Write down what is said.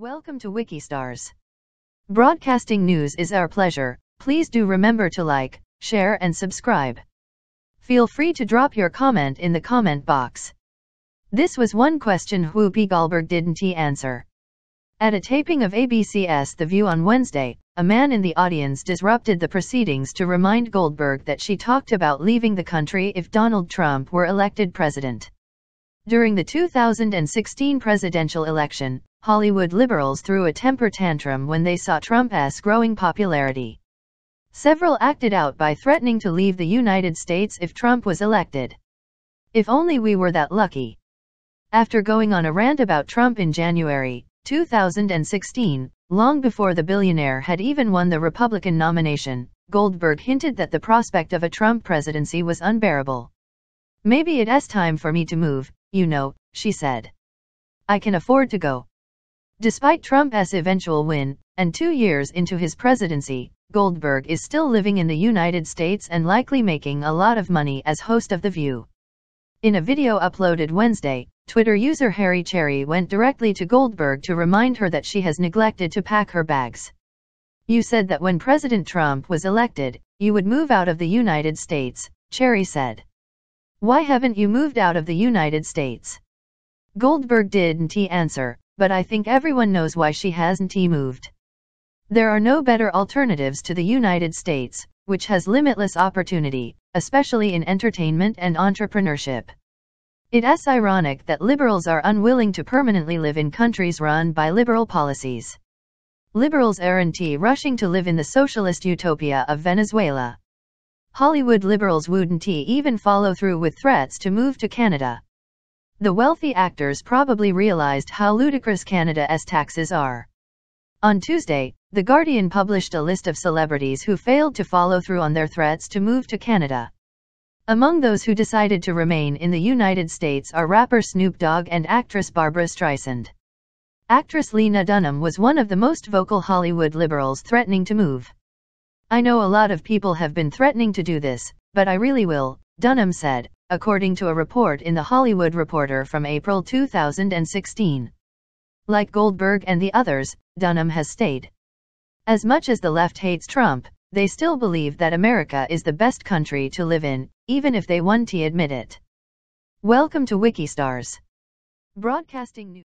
Welcome to Wikistars. Broadcasting news is our pleasure. Please do remember to like, share, and subscribe. Feel free to drop your comment in the comment box. This was one question Whoopi Goldberg didn't he answer. At a taping of ABC's The View on Wednesday, a man in the audience disrupted the proceedings to remind Goldberg that she talked about leaving the country if Donald Trump were elected president. During the 2016 presidential election, Hollywood liberals threw a temper tantrum when they saw Trump's growing popularity. Several acted out by threatening to leave the United States if Trump was elected. If only we were that lucky. After going on a rant about Trump in January 2016, long before the billionaire had even won the Republican nomination, Goldberg hinted that the prospect of a Trump presidency was unbearable. Maybe it's time for me to move, you know, she said. I can afford to go. Despite Trump's eventual win, and two years into his presidency, Goldberg is still living in the United States and likely making a lot of money as host of The View. In a video uploaded Wednesday, Twitter user Harry Cherry went directly to Goldberg to remind her that she has neglected to pack her bags. You said that when President Trump was elected, you would move out of the United States, Cherry said. Why haven't you moved out of the United States? Goldberg didn't answer, but I think everyone knows why she hasn't moved. There are no better alternatives to the United States, which has limitless opportunity, especially in entertainment and entrepreneurship. It is ironic that liberals are unwilling to permanently live in countries run by liberal policies. Liberals aren't rushing to live in the socialist utopia of Venezuela. Hollywood liberals wouldn't even follow through with threats to move to Canada, the wealthy actors probably realized how ludicrous Canada's taxes are. On Tuesday, The Guardian published a list of celebrities who failed to follow through on their threats to move to Canada. Among those who decided to remain in the United States are rapper Snoop Dogg and actress Barbara Streisand. Actress Lena Dunham was one of the most vocal Hollywood liberals threatening to move. I know a lot of people have been threatening to do this, but I really will, Dunham said, according to a report in The Hollywood Reporter from April 2016. Like Goldberg and the others, Dunham has stayed. As much as the left hates Trump, they still believe that America is the best country to live in, even if they want to admit it. Welcome to Wikistars. Broadcasting news.